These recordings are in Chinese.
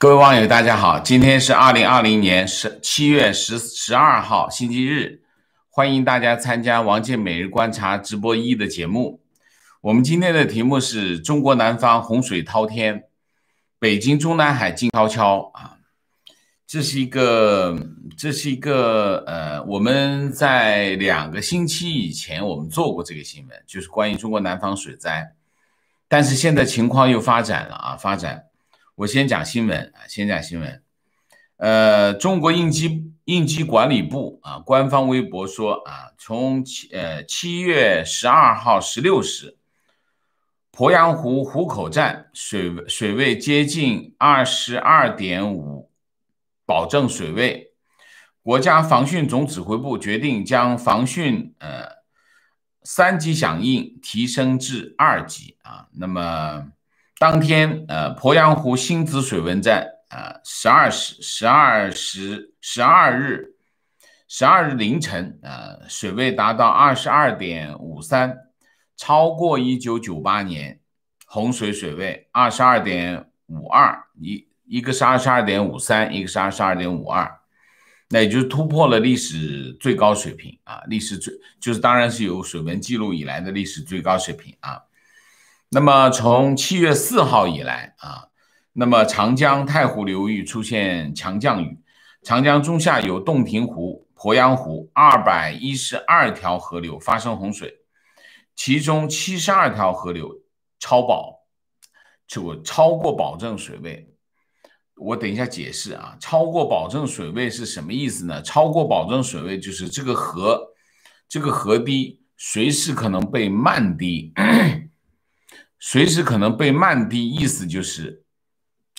各位网友，大家好！今天是二零二零年十七月十十二号，星期日，欢迎大家参加王健每日观察直播一的节目。我们今天的题目是中国南方洪水滔天，北京中南海静悄悄啊。这是一个，这是一个，呃，我们在两个星期以前我们做过这个新闻，就是关于中国南方水灾，但是现在情况又发展了啊，发展。我先讲新闻啊，先讲新闻。呃，中国应急应急管理部啊官方微博说啊，从七呃七月十二号十六时，鄱阳湖湖口站水水位接近二十二点五，保证水位，国家防汛总指挥部决定将防汛呃三级响应提升至二级啊，那么。当天，呃，鄱阳湖新子水文站，啊，十二时十二时十二日十二日凌晨，呃，水位达到二十二点五三，超过一九九八年洪水水位二十二点五二，一一个是二十二点五三，一个是二十二点五二，那也就是突破了历史最高水平啊，历史最就是当然是有水文记录以来的历史最高水平啊。那么从七月四号以来啊，那么长江太湖流域出现强降雨，长江中下游洞庭湖、鄱阳湖二百一十二条河流发生洪水，其中七十二条河流超保，就超过保证水位。我等一下解释啊，超过保证水位是什么意思呢？超过保证水位就是这个河，这个河堤随时可能被漫堤。随时可能被漫堤，意思就是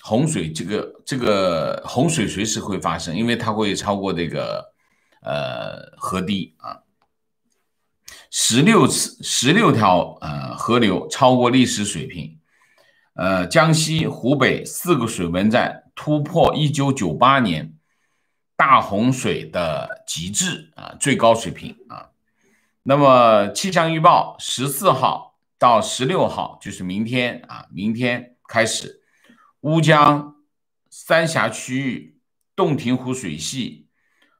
洪水，这个这个洪水随时会发生，因为它会超过这个呃河堤啊。十六次、十六条呃河流超过历史水平，呃，江西、湖北四个水文站突破一九九八年大洪水的极致啊最高水平啊。那么气象预报十四号。到十六号，就是明天啊，明天开始，乌江、三峡区域、洞庭湖水系、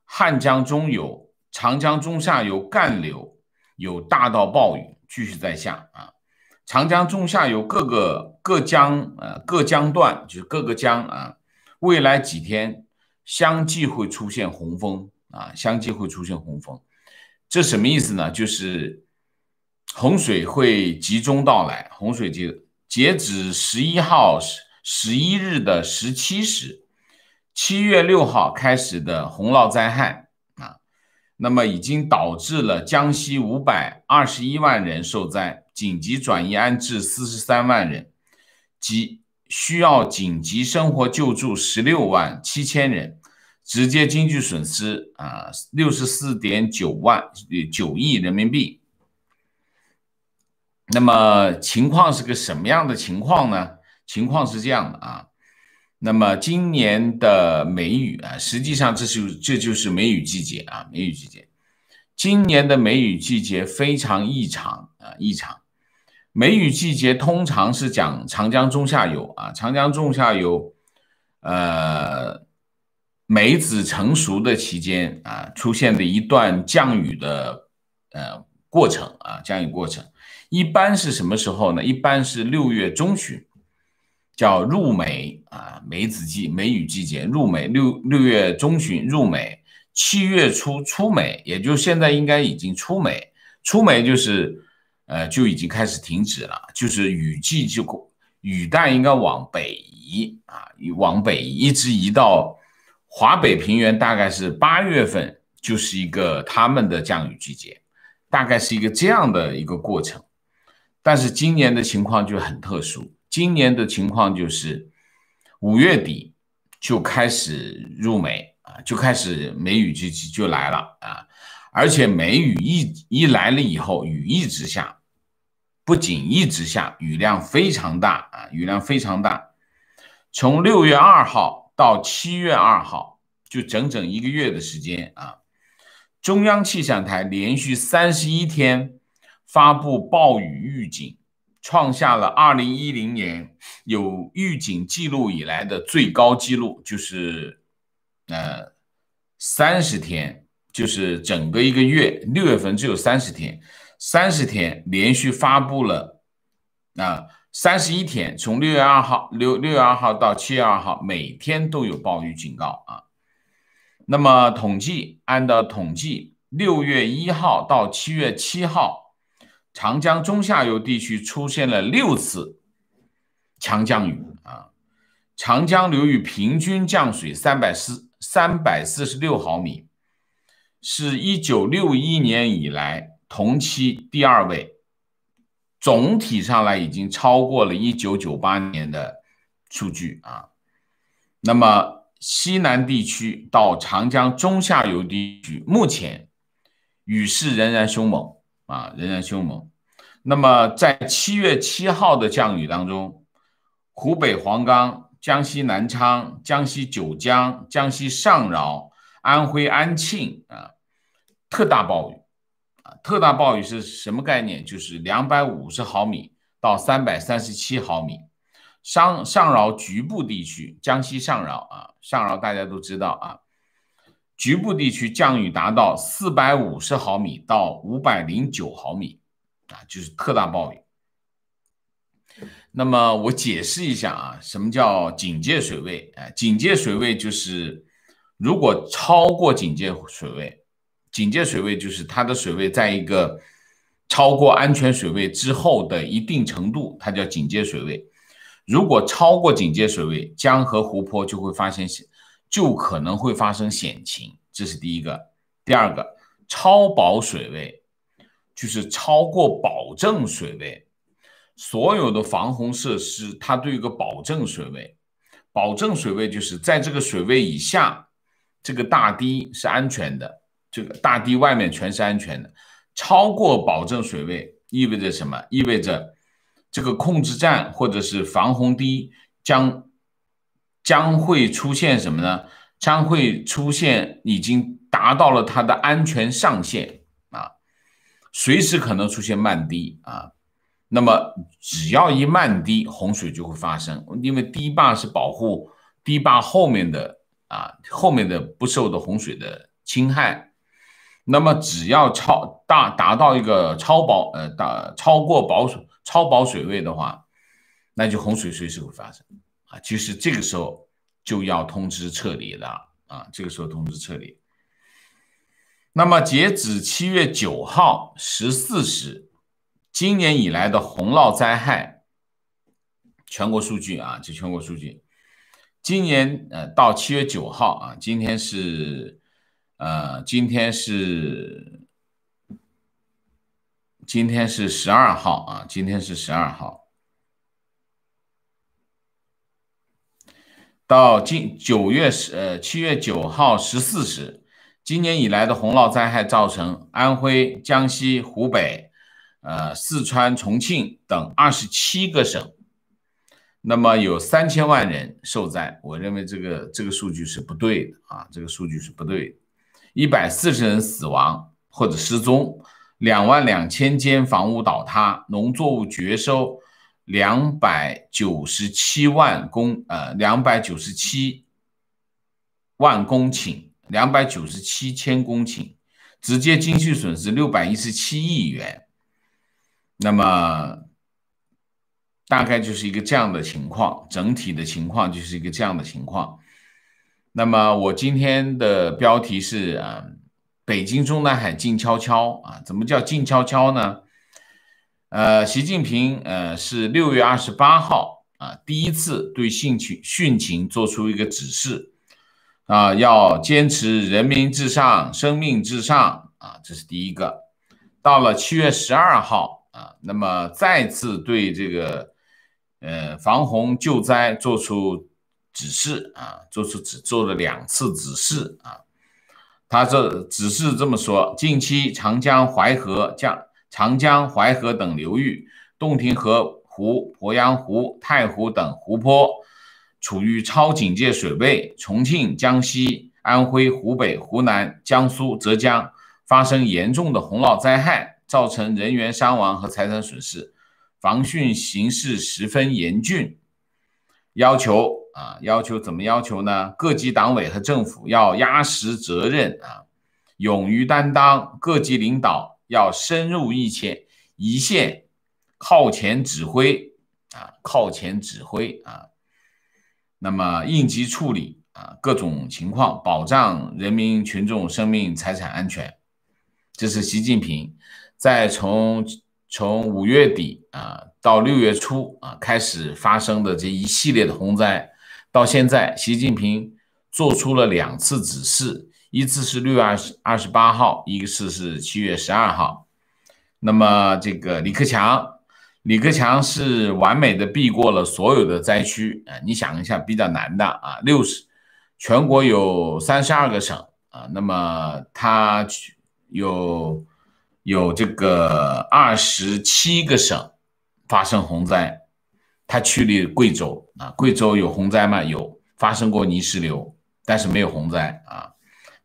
汉江中游、长江中下游干流有大到暴雨，继续在下啊。长江中下游各个各江呃各江段，就是各个江啊，未来几天相继会出现洪峰啊，相继会出现洪峰。这什么意思呢？就是。洪水会集中到来。洪水就截止十一号十十一日的十七时，七月六号开始的洪涝灾害啊，那么已经导致了江西五百二十一万人受灾，紧急转移安置四十三万人，及需要紧急生活救助十六万七千人，直接经济损失啊六十四点九万九亿人民币。那么情况是个什么样的情况呢？情况是这样的啊，那么今年的梅雨啊，实际上这是这就是梅雨季节啊，梅雨季节，今年的梅雨季节非常异常啊，异常。梅雨季节通常是讲长江中下游啊，长江中下游，呃，梅子成熟的期间啊，出现的一段降雨的呃过程啊，降雨过程。一般是什么时候呢？一般是六月中旬，叫入梅啊梅子季梅雨季节入梅六六月中旬入梅，七月初出梅，也就现在应该已经出梅，出梅就是，呃就已经开始停止了，就是雨季就雨带应该往北移啊，往北移一直移到华北平原，大概是八月份就是一个他们的降雨季节，大概是一个这样的一个过程。但是今年的情况就很特殊，今年的情况就是，五月底就开始入梅啊，就开始梅雨季就来了啊，而且梅雨一一来了以后，雨一直下，不仅一直下雨量非常大啊，雨量非常大，从六月二号到七月二号，就整整一个月的时间啊，中央气象台连续三十一天。发布暴雨预警，创下了二零一零年有预警记录以来的最高记录，就是呃三十天，就是整个一个月，六月份只有三十天，三十天连续发布了，啊三十一天，从六月二号六六月二号到七月二号，每天都有暴雨警告啊。那么统计按照统计，六月一号到七月七号。长江中下游地区出现了六次强降雨啊！长江流域平均降水三百四三百四十六毫米，是一九六一年以来同期第二位，总体上来已经超过了一九九八年的数据啊！那么西南地区到长江中下游地区，目前雨势仍然凶猛。啊，仍然凶猛。那么，在七月七号的降雨当中，湖北黄冈、江西南昌、江西九江、江西上饶、安徽安庆啊，特大暴雨啊！特大暴雨是什么概念？就是两百五十毫米到三百三十七毫米。上上饶局部地区，江西上饶啊，上饶大家都知道啊。局部地区降雨达到四百五十毫米到五百零九毫米，啊，就是特大暴雨。那么我解释一下啊，什么叫警戒水位？哎，警戒水位就是如果超过警戒水位，警戒水位就是它的水位在一个超过安全水位之后的一定程度，它叫警戒水位。如果超过警戒水位，江河湖泊就会发现。就可能会发生险情，这是第一个。第二个，超保水位就是超过保证水位，所有的防洪设施它都有个保证水位。保证水位就是在这个水位以下，这个大堤是安全的，这个大堤外面全是安全的。超过保证水位意味着什么？意味着这个控制站或者是防洪堤将。将会出现什么呢？将会出现已经达到了它的安全上限啊，随时可能出现漫堤啊。那么只要一漫堤，洪水就会发生，因为堤坝是保护堤坝后面的啊后面的不受的洪水的侵害。那么只要超大达到一个超保呃大超过保水超保水位的话，那就洪水随时会发生。啊，就是这个时候就要通知撤离了啊！这个时候通知撤离。那么截止七月九号十四时，今年以来的洪涝灾害全国数据啊，这全国数据。今年呃，到七月九号啊，今天是呃，今天是今天是十二号啊，今天是十二号。到今九月十呃七月九号十四时，今年以来的洪涝灾害造成安徽、江西、湖北，呃四川、重庆等二十七个省，那么有三千万人受灾。我认为这个这个数据是不对的啊，这个数据是不对的。一百四十人死亡或者失踪，两万两千间房屋倒塌，农作物绝收。两百九十七万公呃，两百九十七万公顷，两百九十七千公顷，直接经济损失六百一十七亿元。那么，大概就是一个这样的情况，整体的情况就是一个这样的情况。那么我今天的标题是啊，北京中南海静悄悄啊，怎么叫静悄悄呢？呃，习近平呃是六月二十八号啊，第一次对汛情汛情做出一个指示，啊，要坚持人民至上、生命至上啊，这是第一个。到了七月十二号啊，那么再次对这个呃防洪救灾做出指示啊，做出指做了两次指示啊，他这指示这么说：近期长江、淮河将。长江、淮河等流域，洞庭河湖、鄱阳湖、太湖等湖泊处于超警戒水位。重庆、江西、安徽、湖北、湖南、江苏、浙江发生严重的洪涝灾害，造成人员伤亡和财产损失，防汛形势十分严峻。要求啊，要求怎么要求呢？各级党委和政府要压实责任啊，勇于担当，各级领导。要深入一线、一线靠前指挥啊，靠前指挥啊，那么应急处理啊，各种情况，保障人民群众生命财产安全。这是习近平在从从五月底啊到六月初啊开始发生的这一系列的洪灾，到现在，习近平做出了两次指示。一次是六月二十二十八号，一次是七月十二号。那么这个李克强，李克强是完美的避过了所有的灾区啊！你想一下，比较难的啊，六十全国有三十二个省啊，那么他去有有这个二十七个省发生洪灾，他去了贵州啊。贵州有洪灾吗？有发生过泥石流，但是没有洪灾啊。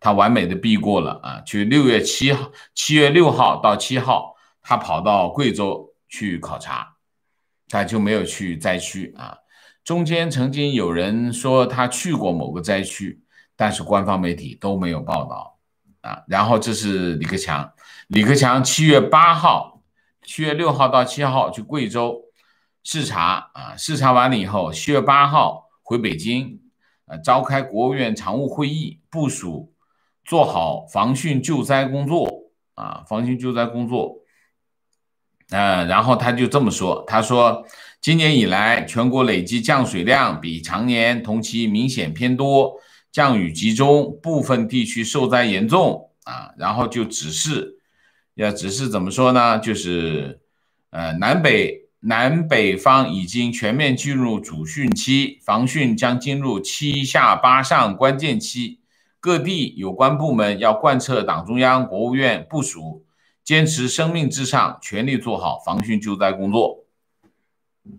他完美的避过了啊！去六月七号、七月六号到七号，他跑到贵州去考察，他就没有去灾区啊。中间曾经有人说他去过某个灾区，但是官方媒体都没有报道啊。然后这是李克强，李克强七月八号、七月六号到七号去贵州视察啊，视察完了以后，七月八号回北京，呃，召开国务院常务会议部署。做好防汛救灾工作啊，防汛救灾工作。啊，然后他就这么说，他说，今年以来全国累计降水量比常年同期明显偏多，降雨集中，部分地区受灾严重啊。然后就指示，要指示怎么说呢？就是，呃，南北南北方已经全面进入主汛期，防汛将进入七下八上关键期。各地有关部门要贯彻党中央、国务院部署，坚持生命至上，全力做好防汛救灾工作。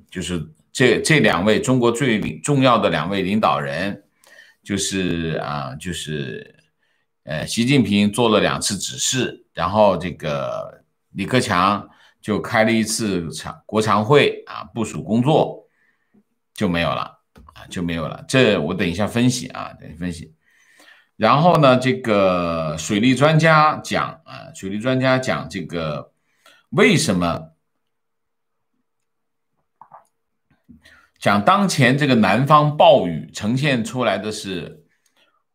就是这这两位中国最重要的两位领导人，就是啊，就是呃，习近平做了两次指示，然后这个李克强就开了一次长国常会啊，部署工作就没有了啊，就没有了。这我等一下分析啊，等分析。然后呢，这个水利专家讲啊，水利专家讲这个为什么讲当前这个南方暴雨呈现出来的是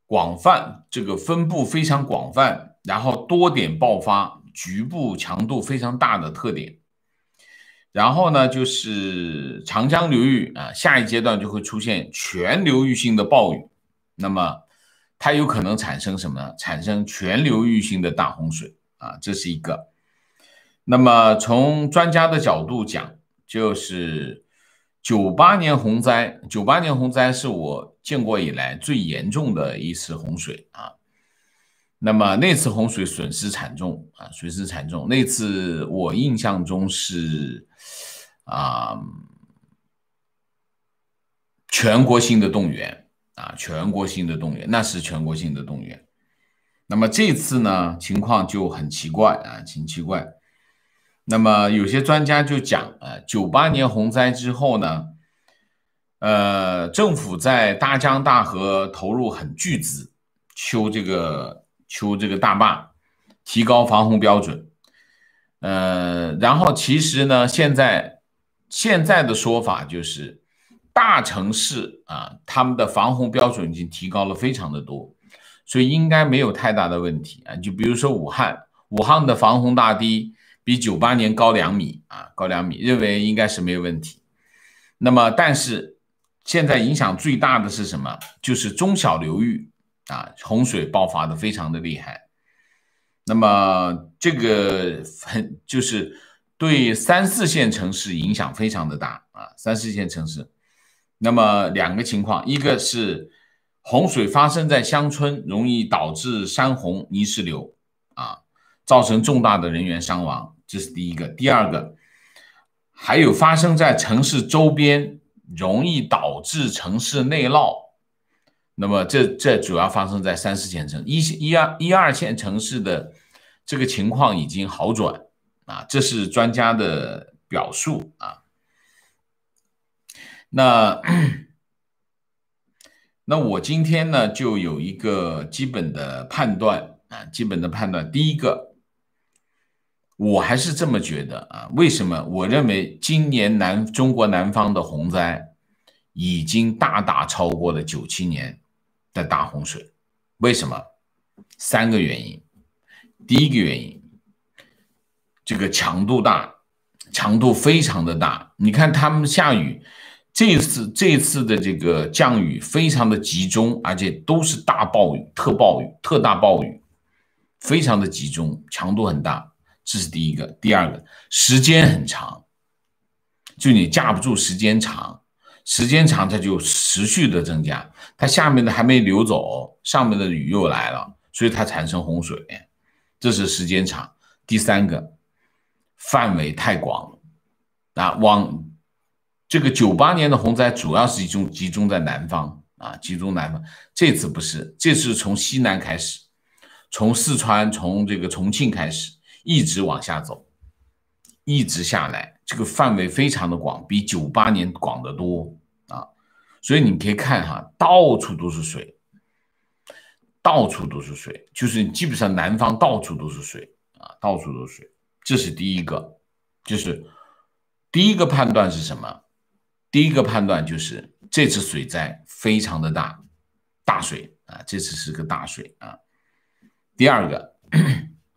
广泛，这个分布非常广泛，然后多点爆发，局部强度非常大的特点。然后呢，就是长江流域啊，下一阶段就会出现全流域性的暴雨。那么。它有可能产生什么呢？产生全流域性的大洪水啊，这是一个。那么从专家的角度讲，就是九八年洪灾，九八年洪灾是我建国以来最严重的一次洪水啊。那么那次洪水损失惨重啊，损失惨重。那次我印象中是啊，全国性的动员。啊，全国性的动员，那是全国性的动员。那么这次呢，情况就很奇怪啊，挺奇怪。那么有些专家就讲啊，九八年洪灾之后呢，呃，政府在大江大河投入很巨资，修这个修这个大坝，提高防洪标准。呃，然后其实呢，现在现在的说法就是。大城市啊，他们的防洪标准已经提高了非常的多，所以应该没有太大的问题啊。就比如说武汉，武汉的防洪大堤比九八年高两米啊，高两米，认为应该是没有问题。那么，但是现在影响最大的是什么？就是中小流域啊，洪水爆发的非常的厉害。那么这个很就是对三四线城市影响非常的大啊，三四线城市。那么两个情况，一个是洪水发生在乡村，容易导致山洪、泥石流啊，造成重大的人员伤亡，这是第一个。第二个，还有发生在城市周边，容易导致城市内涝。那么这这主要发生在三四线城一一二一二线城市的这个情况已经好转啊，这是专家的表述啊。那那我今天呢，就有一个基本的判断啊，基本的判断。第一个，我还是这么觉得啊。为什么？我认为今年南中国南方的洪灾已经大大超过了九七年的大洪水。为什么？三个原因。第一个原因，这个强度大，强度非常的大。你看他们下雨。这次这次的这个降雨非常的集中，而且都是大暴雨、特暴雨、特大暴雨，非常的集中，强度很大。这是第一个。第二个，时间很长，就你架不住时间长，时间长它就持续的增加，它下面的还没流走，上面的雨又来了，所以它产生洪水。这是时间长。第三个，范围太广，啊，往。这个九八年的洪灾主要是集中集中在南方啊，集中南方。这次不是，这次从西南开始，从四川，从这个重庆开始，一直往下走，一直下来，这个范围非常的广，比九八年广得多啊。所以你可以看哈，到处都是水，到处都是水，就是基本上南方到处都是水啊，到处都是水。这是第一个，就是第一个判断是什么？第一个判断就是这次水灾非常的大，大水啊，这次是个大水啊。第二个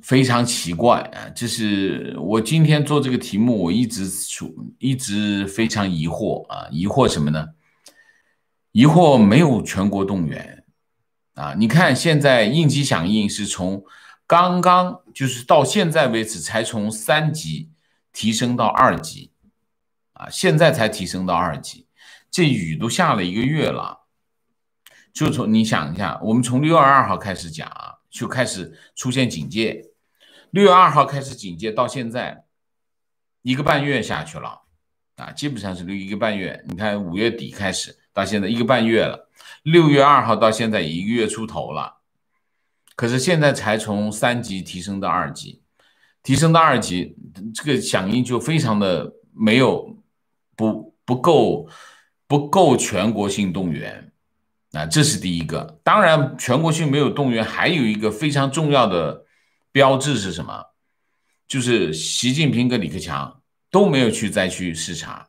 非常奇怪啊，就是我今天做这个题目，我一直处一直非常疑惑啊，疑惑什么呢？疑惑没有全国动员啊，你看现在应急响应是从刚刚就是到现在为止才从三级提升到二级。啊，现在才提升到二级，这雨都下了一个月了。就从你想一下，我们从六月二号开始讲，啊，就开始出现警戒，六月二号开始警戒，到现在一个半月下去了，啊，基本上是一个半月。你看五月底开始到现在一个半月了，六月二号到现在一个月出头了，可是现在才从三级提升到二级，提升到二级，这个响应就非常的没有。不不够不够全国性动员啊，这是第一个。当然，全国性没有动员，还有一个非常重要的标志是什么？就是习近平跟李克强都没有去灾区视察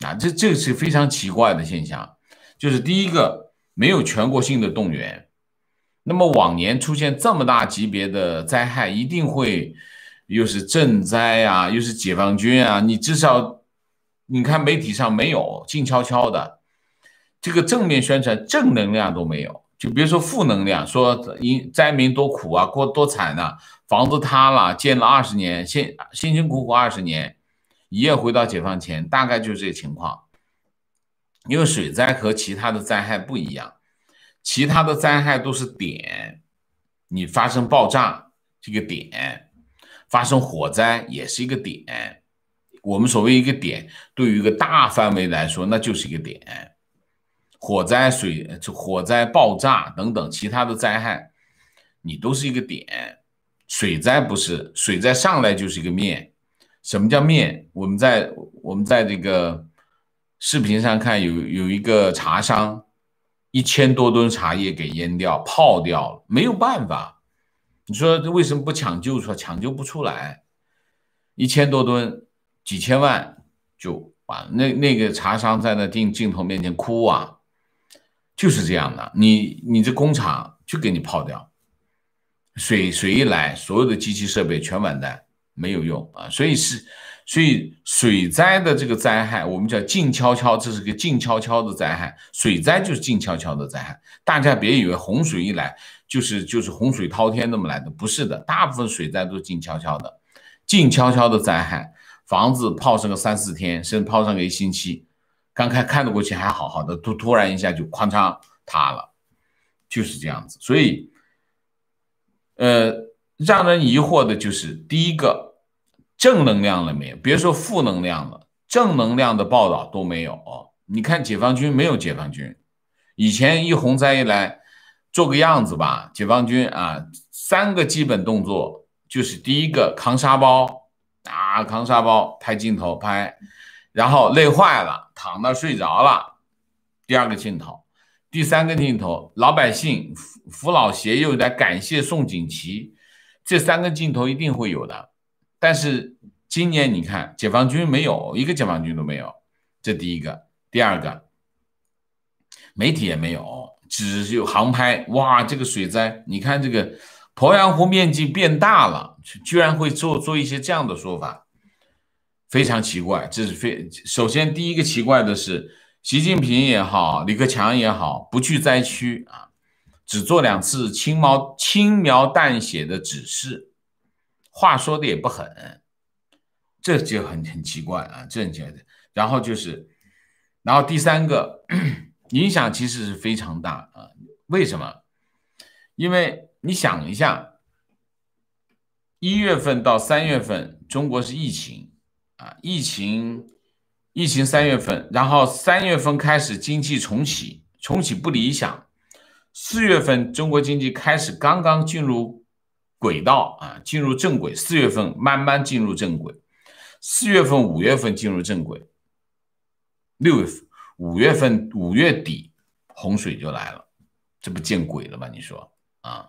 啊，这这是非常奇怪的现象。就是第一个没有全国性的动员。那么往年出现这么大级别的灾害，一定会又是赈灾啊，又是解放军啊，你至少。你看媒体上没有静悄悄的，这个正面宣传正能量都没有，就别说负能量，说因灾民多苦啊，过多惨呐，房子塌了，建了二十年，辛辛辛苦苦二十年，一夜回到解放前，大概就是这个情况。因为水灾和其他的灾害不一样，其他的灾害都是点，你发生爆炸这个点，发生火灾也是一个点。我们所谓一个点，对于一个大范围来说，那就是一个点。火灾、水、火灾、爆炸等等其他的灾害，你都是一个点。水灾不是，水灾上来就是一个面。什么叫面？我们在我们在这个视频上看，有有一个茶商，一千多吨茶叶给淹掉、泡掉了，没有办法。你说为什么不抢救出？抢救不出来，一千多吨。几千万就完了，那那个茶商在那镜镜头面前哭啊，就是这样的。你你这工厂就给你泡掉，水水一来，所有的机器设备全完蛋，没有用啊。所以是，所以水灾的这个灾害，我们叫静悄悄，这是个静悄悄的灾害。水灾就是静悄悄的灾害。大家别以为洪水一来就是就是洪水滔天那么来的，不是的，大部分水灾都静悄悄的，静悄悄的灾害。房子泡上个三四天，甚至泡上个一星期，刚开看的过去还好好的，突突然一下就哐嚓塌了，就是这样子。所以，呃，让人疑惑的就是第一个，正能量了没有？别说负能量了，正能量的报道都没有。你看解放军没有解放军，以前一洪灾一来，做个样子吧，解放军啊，三个基本动作就是第一个扛沙包。啊，扛沙包拍镜头拍，然后累坏了，躺那睡着了。第二个镜头，第三个镜头，老百姓扶老携幼来感谢宋锦旗，这三个镜头一定会有的。但是今年你看，解放军没有一个解放军都没有，这第一个，第二个，媒体也没有，只有航拍。哇，这个水灾，你看这个鄱阳湖面积变大了。居然会做做一些这样的说法，非常奇怪。这是非首先第一个奇怪的是，习近平也好，李克强也好，不去灾区啊，只做两次轻描轻描淡写的指示，话说的也不狠，这就很很奇怪啊，这很奇怪的。然后就是，然后第三个影响其实是非常大啊。为什么？因为你想一下。一月份到三月份，中国是疫情，啊，疫情，疫情三月份，然后三月份开始经济重启，重启不理想。四月份中国经济开始刚刚进入轨道啊，进入正轨。四月份慢慢进入正轨，四月份五月份进入正轨，六月份、五月份五月底洪水就来了，这不见鬼了吧？你说啊？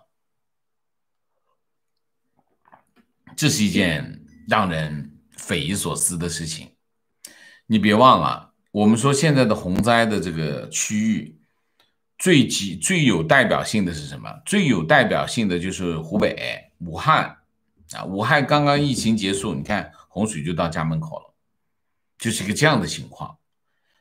这是一件让人匪夷所思的事情。你别忘了，我们说现在的洪灾的这个区域，最极最有代表性的是什么？最有代表性的就是湖北武汉啊！武汉刚刚疫情结束，你看洪水就到家门口了，就是一个这样的情况。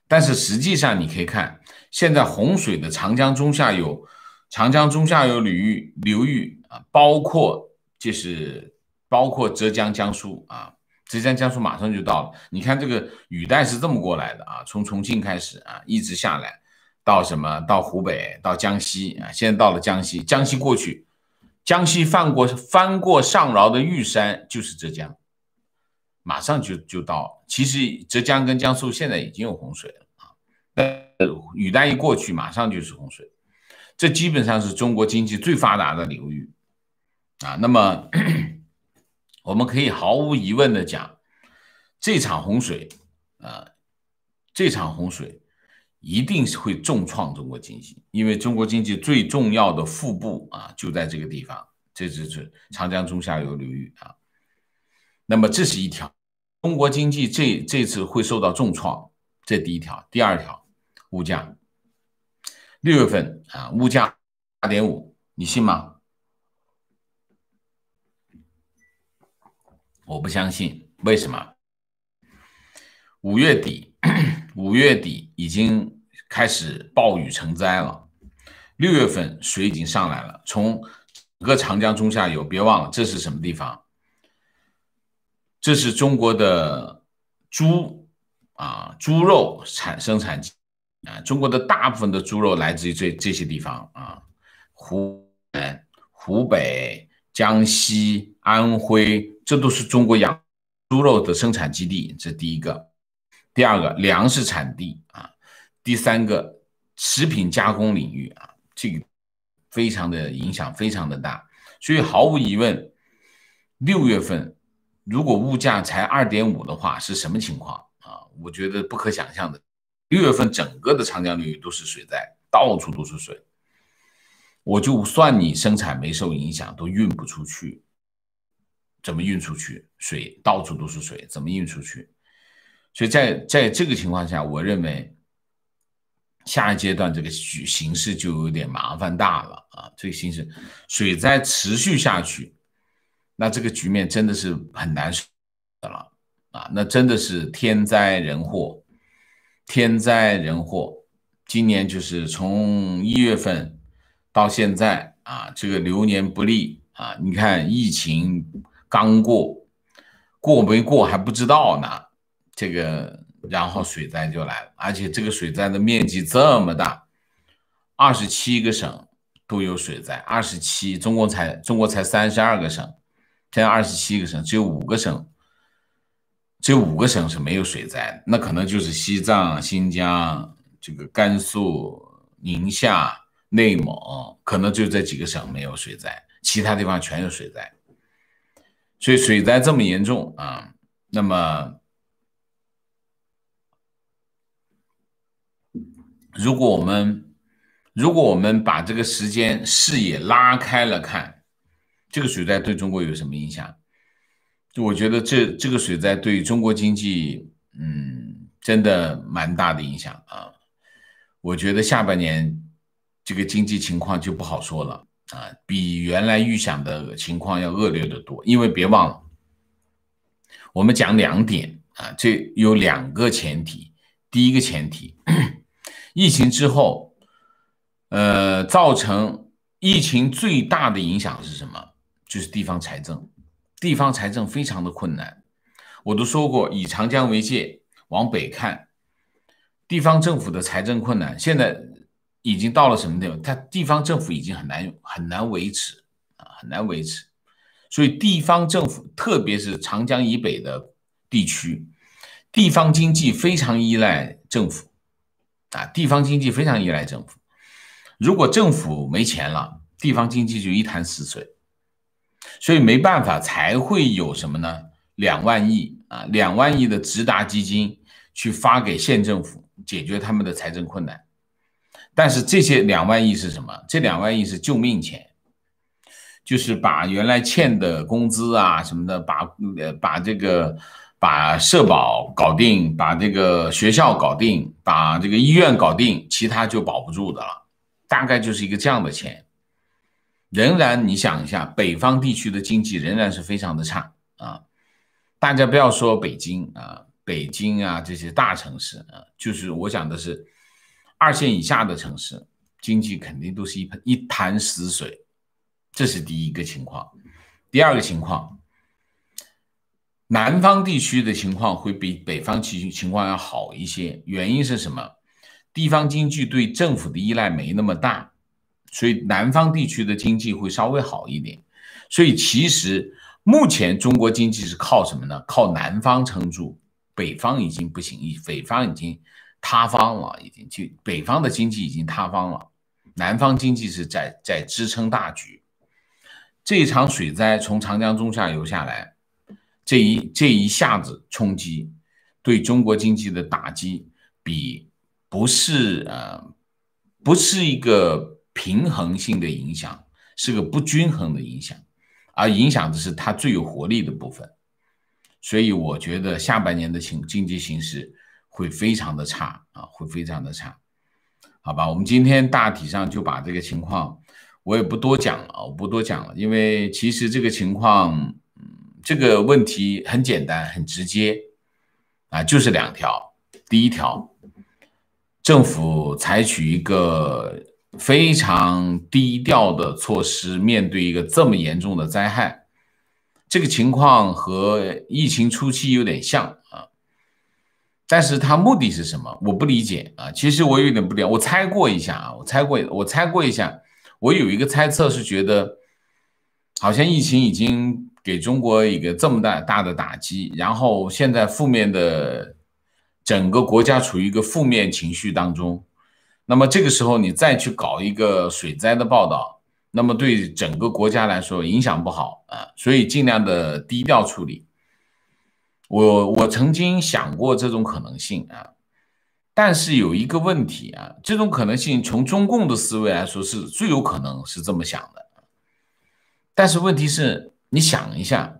但是实际上，你可以看现在洪水的长江中下游、长江中下游流域流域啊，包括就是。包括浙江、江苏啊，浙江、江苏马上就到了。你看这个雨带是这么过来的啊，从重庆开始啊，一直下来，到什么？到湖北，到江西啊。现在到了江西，江西过去，江西翻过翻过上饶的玉山，就是浙江，马上就就到。其实浙江跟江苏现在已经有洪水了啊。但雨带一过去，马上就是洪水。这基本上是中国经济最发达的流域啊。那么，我们可以毫无疑问的讲，这场洪水，啊，这场洪水一定是会重创中国经济，因为中国经济最重要的腹部啊，就在这个地方，这就是长江中下游流域啊。那么，这是一条，中国经济这这次会受到重创，这第一条。第二条，物价，六月份啊，物价八点五，你信吗？我不相信，为什么？五月底，五月底已经开始暴雨成灾了。六月份水已经上来了。从整个长江中下游，别忘了这是什么地方？这是中国的猪啊，猪肉产生产地啊。中国的大部分的猪肉来自于这这些地方啊，湖南、湖北、江西、安徽。这都是中国养猪肉的生产基地，这第一个；第二个，粮食产地啊；第三个，食品加工领域啊，这个非常的影响非常的大。所以毫无疑问，六月份如果物价才二点五的话，是什么情况啊？我觉得不可想象的。六月份整个的长江流域都是水灾，到处都是水，我就算你生产没受影响，都运不出去。怎么运出去？水到处都是水，怎么运出去？所以在在这个情况下，我认为下一阶段这个局形势就有点麻烦大了啊！这个形势，水灾持续下去，那这个局面真的是很难受的了啊！那真的是天灾人祸，天灾人祸。今年就是从一月份到现在啊，这个流年不利啊！你看疫情。刚过，过没过还不知道呢。这个，然后水灾就来了，而且这个水灾的面积这么大，二十七个省都有水灾。二十七，中国才中国才三十二个省，现在二十七个省，只有五个省，只有五个省是没有水灾那可能就是西藏、新疆、这个甘肃、宁夏、内蒙，可能就这几个省没有水灾，其他地方全是水灾。所以水灾这么严重啊，那么如果我们如果我们把这个时间视野拉开了看，这个水灾对中国有什么影响？就我觉得这这个水灾对中国经济，嗯，真的蛮大的影响啊。我觉得下半年这个经济情况就不好说了。啊，比原来预想的情况要恶劣的多。因为别忘了，我们讲两点啊，这有两个前提。第一个前提，疫情之后，呃，造成疫情最大的影响是什么？就是地方财政，地方财政非常的困难。我都说过，以长江为界，往北看，地方政府的财政困难，现在。已经到了什么地方？它地方政府已经很难很难维持啊，很难维持。所以地方政府，特别是长江以北的地区，地方经济非常依赖政府啊，地方经济非常依赖政府。如果政府没钱了，地方经济就一潭死水。所以没办法，才会有什么呢？两万亿啊，两万亿的直达基金去发给县政府，解决他们的财政困难。但是这些两万亿是什么？这两万亿是救命钱，就是把原来欠的工资啊什么的，把呃把这个把社保搞定，把这个学校搞定，把这个医院搞定，其他就保不住的了。大概就是一个这样的钱。仍然你想一下，北方地区的经济仍然是非常的差啊。大家不要说北京啊，北京啊这些大城市啊，就是我讲的是。二线以下的城市经济肯定都是一盆一潭死水，这是第一个情况。第二个情况，南方地区的情况会比北方地区情况要好一些。原因是什么？地方经济对政府的依赖没那么大，所以南方地区的经济会稍微好一点。所以其实目前中国经济是靠什么呢？靠南方撑住，北方已经不行，以北方已经。塌方了，已经，就北方的经济已经塌方了，南方经济是在在支撑大局。这场水灾从长江中下游下来，这一这一下子冲击对中国经济的打击，比不是呃，不是一个平衡性的影响，是个不均衡的影响，而影响的是它最有活力的部分。所以我觉得下半年的情经济形势。会非常的差啊，会非常的差，好吧，我们今天大体上就把这个情况，我也不多讲了，我不多讲了，因为其实这个情况，嗯，这个问题很简单，很直接啊，就是两条，第一条，政府采取一个非常低调的措施，面对一个这么严重的灾害，这个情况和疫情初期有点像啊。但是他目的是什么？我不理解啊。其实我有点不理解。我猜过一下啊，我猜过，我猜过一下，我有一个猜测是觉得，好像疫情已经给中国一个这么大大的打击，然后现在负面的整个国家处于一个负面情绪当中，那么这个时候你再去搞一个水灾的报道，那么对整个国家来说影响不好啊，所以尽量的低调处理。我我曾经想过这种可能性啊，但是有一个问题啊，这种可能性从中共的思维来说是最有可能是这么想的，但是问题是，你想一下，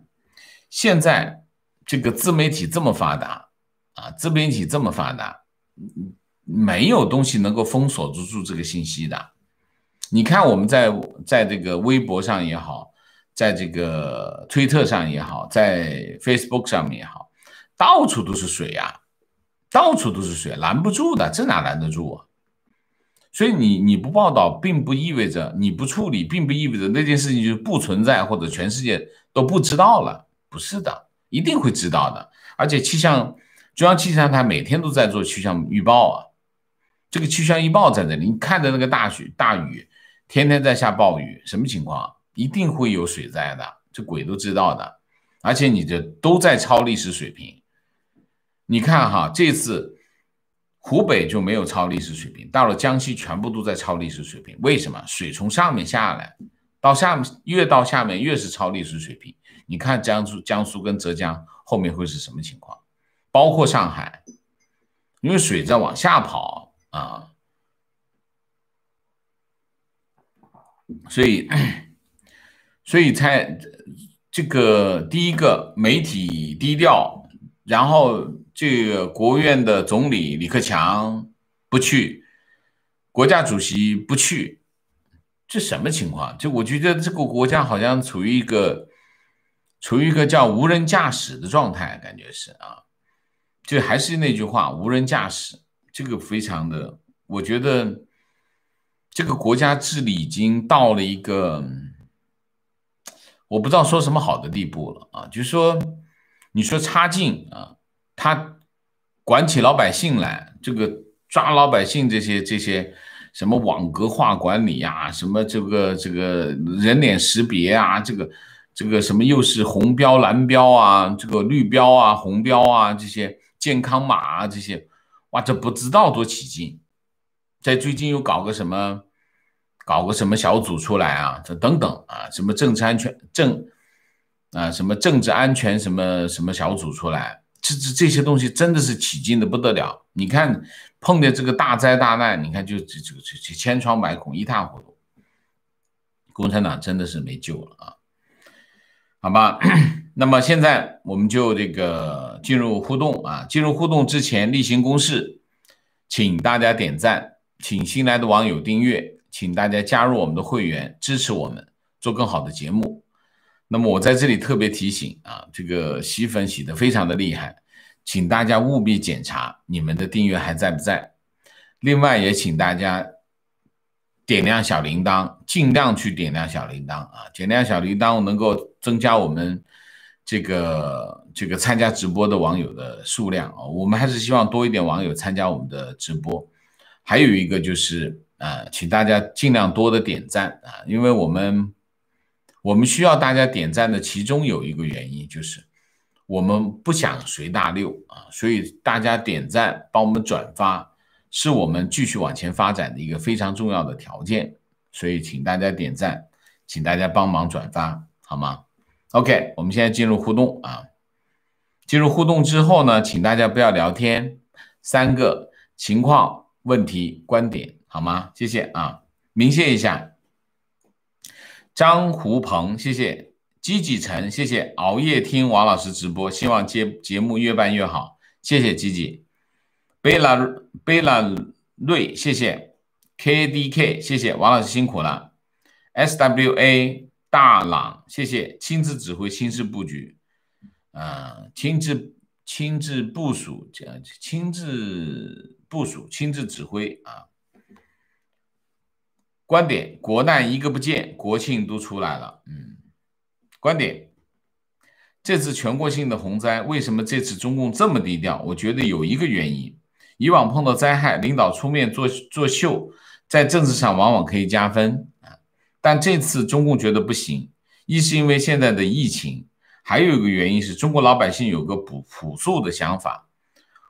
现在这个自媒体这么发达啊，自媒体这么发达，没有东西能够封锁住住这个信息的。你看我们在在这个微博上也好。在这个推特上也好，在 Facebook 上面也好，到处都是水啊，到处都是水，拦不住的，这哪拦得住啊？所以你你不报道，并不意味着你不处理，并不意味着那件事情就不存在或者全世界都不知道了，不是的，一定会知道的。而且气象中央气象台每天都在做气象预报啊，这个气象预报在这里，你看着那个大雪、大雨，天天在下暴雨，什么情况？一定会有水灾的，这鬼都知道的。而且你这都在超历史水平，你看哈，这次湖北就没有超历史水平，到了江西全部都在超历史水平。为什么？水从上面下来，到下面越到下面越是超历史水平。你看江苏、江苏跟浙江后面会是什么情况？包括上海，因为水在往下跑啊，所以。所以才这个第一个媒体低调，然后这个国务院的总理李克强不去，国家主席不去，这什么情况？就我觉得这个国家好像处于一个处于一个叫无人驾驶的状态，感觉是啊，就还是那句话，无人驾驶这个非常的，我觉得这个国家治理已经到了一个。我不知道说什么好的地步了啊！就是说，你说差劲啊，他管起老百姓来，这个抓老百姓这些这些什么网格化管理呀，什么这个这个人脸识别啊，这个这个什么又是红标蓝标啊，这个绿标啊红标啊这些健康码啊这些，哇，这不知道多起劲！在最近又搞个什么？搞个什么小组出来啊？这等等啊，什么政治安全政啊，什么政治安全什么什么小组出来？这这这些东西真的是起劲的不得了。你看碰的这个大灾大难，你看就这这这千疮百孔一塌糊涂，共产党真的是没救了啊！好吧，那么现在我们就这个进入互动啊，进入互动之前例行公事，请大家点赞，请新来的网友订阅。请大家加入我们的会员，支持我们做更好的节目。那么我在这里特别提醒啊，这个洗粉洗的非常的厉害，请大家务必检查你们的订阅还在不在。另外也请大家点亮小铃铛，尽量去点亮小铃铛啊！点亮小铃铛能够增加我们这个这个参加直播的网友的数量啊。我们还是希望多一点网友参加我们的直播。还有一个就是。啊，请大家尽量多的点赞啊，因为我们我们需要大家点赞的，其中有一个原因就是我们不想随大流啊，所以大家点赞帮我们转发，是我们继续往前发展的一个非常重要的条件。所以请大家点赞，请大家帮忙转发，好吗？OK，我们现在进入互动啊。进入互动之后呢，请大家不要聊天，三个情况、问题、观点。好吗？谢谢啊！明谢一下，张胡鹏，谢谢；积极成，谢谢；熬夜听王老师直播，希望节节目越办越好，谢谢积极。贝拉贝拉瑞，谢谢；KDK，谢谢。王老师辛苦了。SWA 大朗，谢谢，亲自指挥，亲自布局，嗯，亲自亲自部署，亲自部署，亲自指挥啊。观点：国难一个不见，国庆都出来了。嗯，观点：这次全国性的洪灾，为什么这次中共这么低调？我觉得有一个原因，以往碰到灾害，领导出面做做秀，在政治上往往可以加分啊。但这次中共觉得不行，一是因为现在的疫情，还有一个原因是中国老百姓有个朴朴素的想法：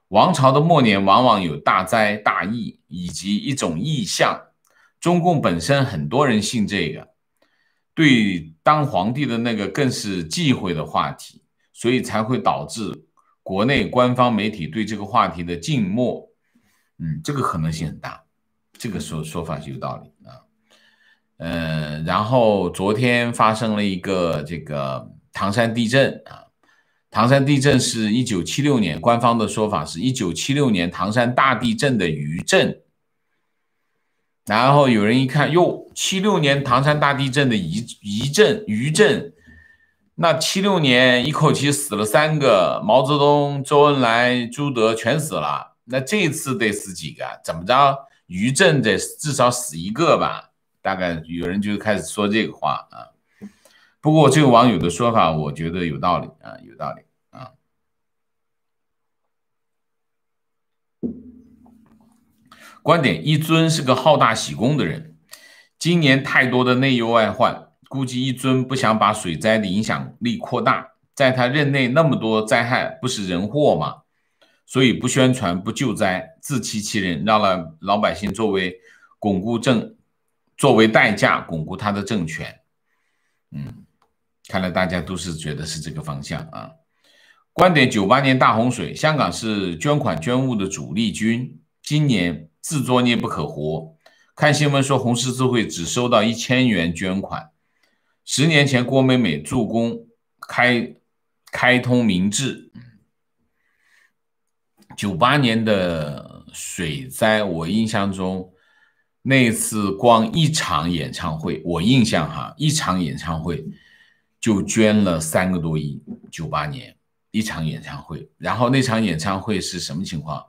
王朝的末年往往有大灾大疫，以及一种异象。中共本身很多人信这个，对当皇帝的那个更是忌讳的话题，所以才会导致国内官方媒体对这个话题的静默。嗯，这个可能性很大，这个说说法是有道理啊。嗯，然后昨天发生了一个这个唐山地震啊，唐山地震是一九七六年，官方的说法是一九七六年唐山大地震的余震。然后有人一看，哟，七六年唐山大地震的遗遗震余震，那七六年一口气死了三个，毛泽东、周恩来、朱德全死了。那这次得死几个？怎么着？余震得至少死一个吧？大概有人就开始说这个话啊。不过这个网友的说法，我觉得有道理啊，有道理。观点：一尊是个好大喜功的人，今年太多的内忧外患，估计一尊不想把水灾的影响力扩大，在他任内那么多灾害不是人祸吗？所以不宣传不救灾，自欺欺人，让了老百姓作为巩固政，作为代价巩固他的政权。嗯，看来大家都是觉得是这个方向啊。观点：九八年大洪水，香港是捐款捐物的主力军，今年。自作孽不可活。看新闻说红十字会只收到一千元捐款。十年前，郭美美助攻开开通明智。九八年的水灾，我印象中那次光一场演唱会，我印象哈一场演唱会就捐了三个多亿。九八年一场演唱会，然后那场演唱会是什么情况？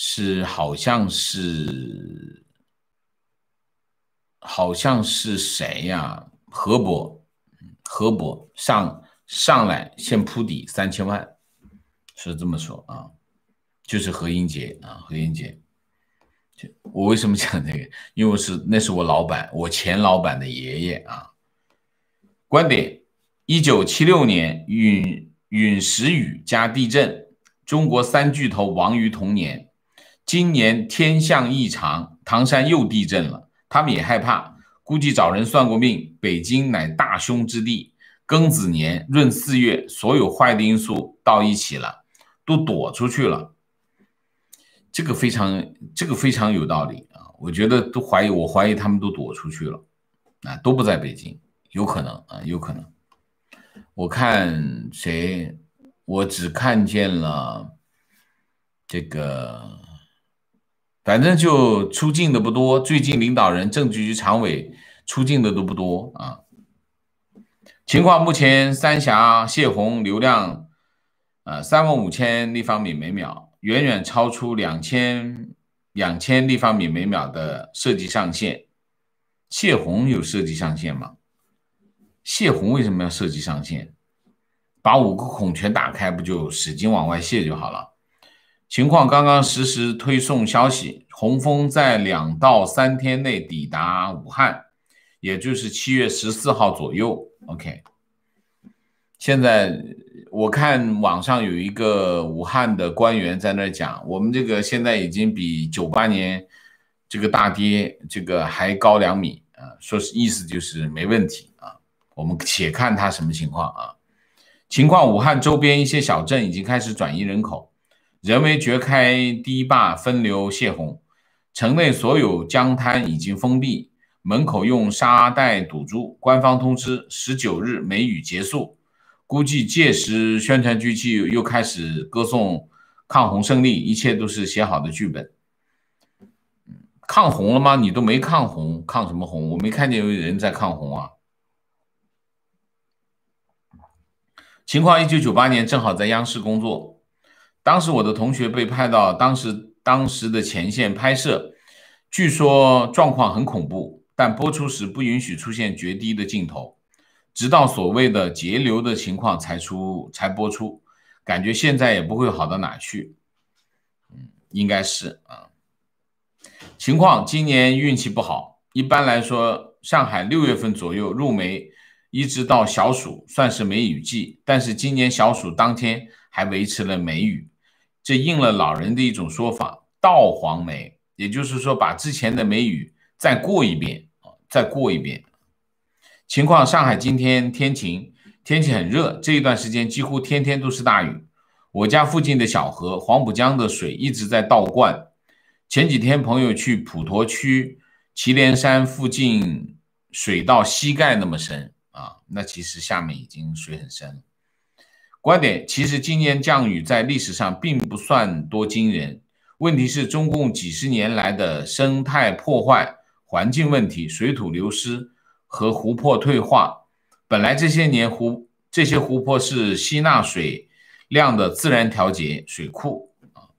是，好像是，好像是谁呀？何伯，何伯上上来先铺底三千万，是这么说啊？就是何英杰啊，何英杰。我为什么讲这个？因为是那是我老板，我前老板的爷爷啊。观点：一九七六年陨陨石雨加地震，中国三巨头亡于同年。今年天象异常，唐山又地震了，他们也害怕。估计找人算过命，北京乃大凶之地。庚子年闰四月，所有坏的因素到一起了，都躲出去了。这个非常，这个非常有道理啊！我觉得都怀疑，我怀疑他们都躲出去了，啊，都不在北京，有可能啊，有可能。我看谁，我只看见了这个。反正就出境的不多，最近领导人、政治局常委出境的都不多啊。情况目前三峡泄洪流量，呃，三万五千立方米每秒，远远超出两千两千立方米每秒的设计上限。泄洪有设计上限吗？泄洪为什么要设计上限？把五个孔全打开，不就使劲往外泄就好了？情况刚刚实时推送消息，洪峰在两到三天内抵达武汉，也就是七月十四号左右。OK，现在我看网上有一个武汉的官员在那讲，我们这个现在已经比九八年这个大跌这个还高两米啊，说是意思就是没问题啊。我们且看他什么情况啊？情况：武汉周边一些小镇已经开始转移人口。人为掘开堤坝分流泄洪，城内所有江滩已经封闭，门口用沙袋堵住。官方通知：十九日梅雨结束，估计届时宣传机器又开始歌颂抗洪胜利，一切都是写好的剧本。抗洪了吗？你都没抗洪，抗什么洪？我没看见有人在抗洪啊。情况：一九九八年正好在央视工作。当时我的同学被派到当时当时的前线拍摄，据说状况很恐怖，但播出时不允许出现决堤的镜头，直到所谓的截流的情况才出才播出，感觉现在也不会好到哪去，嗯，应该是啊，情况今年运气不好，一般来说上海六月份左右入梅，一直到小暑算是梅雨季，但是今年小暑当天还维持了梅雨。这应了老人的一种说法，倒黄梅，也就是说把之前的梅雨再过一遍啊，再过一遍。情况：上海今天天晴，天气很热。这一段时间几乎天天都是大雨。我家附近的小河，黄浦江的水一直在倒灌。前几天朋友去普陀区祁连山附近，水到膝盖那么深啊，那其实下面已经水很深了。观点其实今年降雨在历史上并不算多惊人，问题是中共几十年来的生态破坏、环境问题、水土流失和湖泊退化。本来这些年湖这些湖泊是吸纳水量的自然调节水库啊。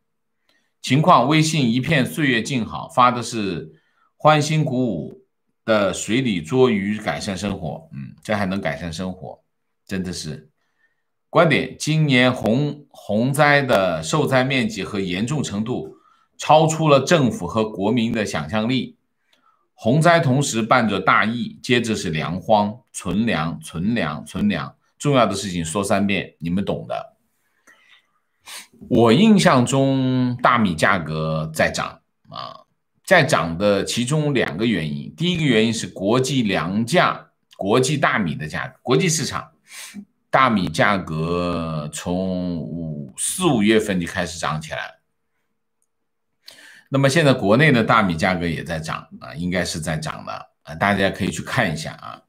情况微信一片岁月静好，发的是欢欣鼓舞的水里捉鱼改善生活，嗯，这还能改善生活，真的是。观点：今年洪洪灾的受灾面积和严重程度超出了政府和国民的想象力。洪灾同时伴着大疫，接着是粮荒，存粮，存粮，存粮。重要的事情说三遍，你们懂的。我印象中，大米价格在涨啊，在涨的其中两个原因，第一个原因是国际粮价，国际大米的价格，国际市场。大米价格从五四五月份就开始涨起来，那么现在国内的大米价格也在涨啊，应该是在涨的啊，大家可以去看一下啊，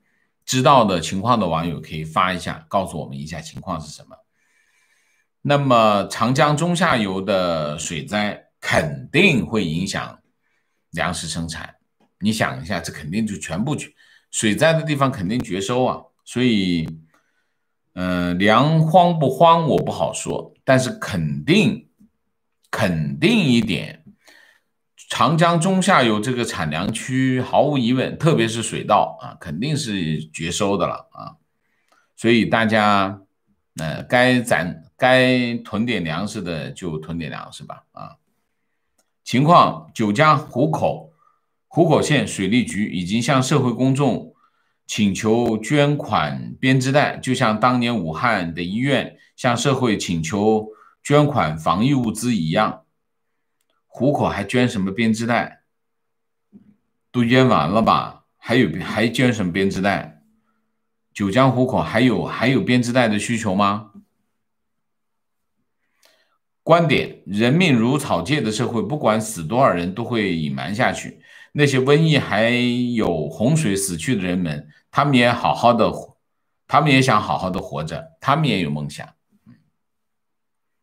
知道的情况的网友可以发一下，告诉我们一下情况是什么。那么长江中下游的水灾肯定会影响粮食生产，你想一下，这肯定就全部水灾的地方肯定绝收啊，所以。嗯，粮荒不荒，我不好说，但是肯定，肯定一点，长江中下游这个产粮区毫无疑问，特别是水稻啊，肯定是绝收的了啊。所以大家，呃，该攒、该囤点粮食的就囤点粮，食吧？啊，情况：九江湖口湖口县水利局已经向社会公众。请求捐款编织袋，就像当年武汉的医院向社会请求捐款防疫物资一样。虎口还捐什么编织袋？都捐完了吧？还有还捐什么编织袋？九江虎口还有还有编织袋的需求吗？观点：人命如草芥的社会，不管死多少人都会隐瞒下去。那些瘟疫还有洪水死去的人们。他们也好好的，他们也想好好的活着，他们也有梦想。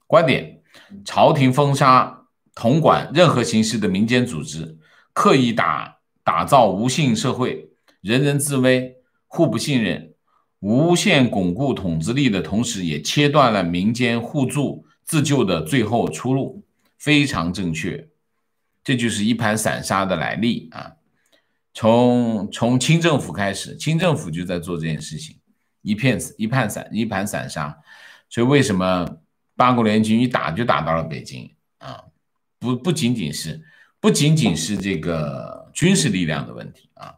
观点：朝廷封杀统管任何形式的民间组织，刻意打打造无信社会，人人自危，互不信任，无限巩固统治力的同时，也切断了民间互助自救的最后出路。非常正确，这就是一盘散沙的来历啊。从从清政府开始，清政府就在做这件事情，一片一盘散一盘散沙，所以为什么八国联军一打就打到了北京啊？不不仅仅是不仅仅是这个军事力量的问题啊。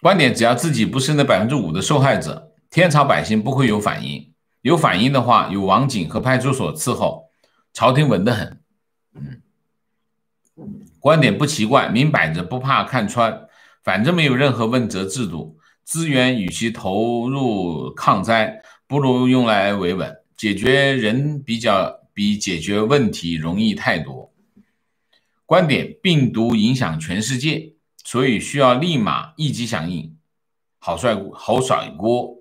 观点：只要自己不是那百分之五的受害者，天朝百姓不会有反应。有反应的话，有网警和派出所伺候，朝廷稳得很。嗯，观点不奇怪，明摆着不怕看穿，反正没有任何问责制度，资源与其投入抗灾，不如用来维稳，解决人比较比解决问题容易太多。观点，病毒影响全世界，所以需要立马一级响应，好帅锅，好甩锅，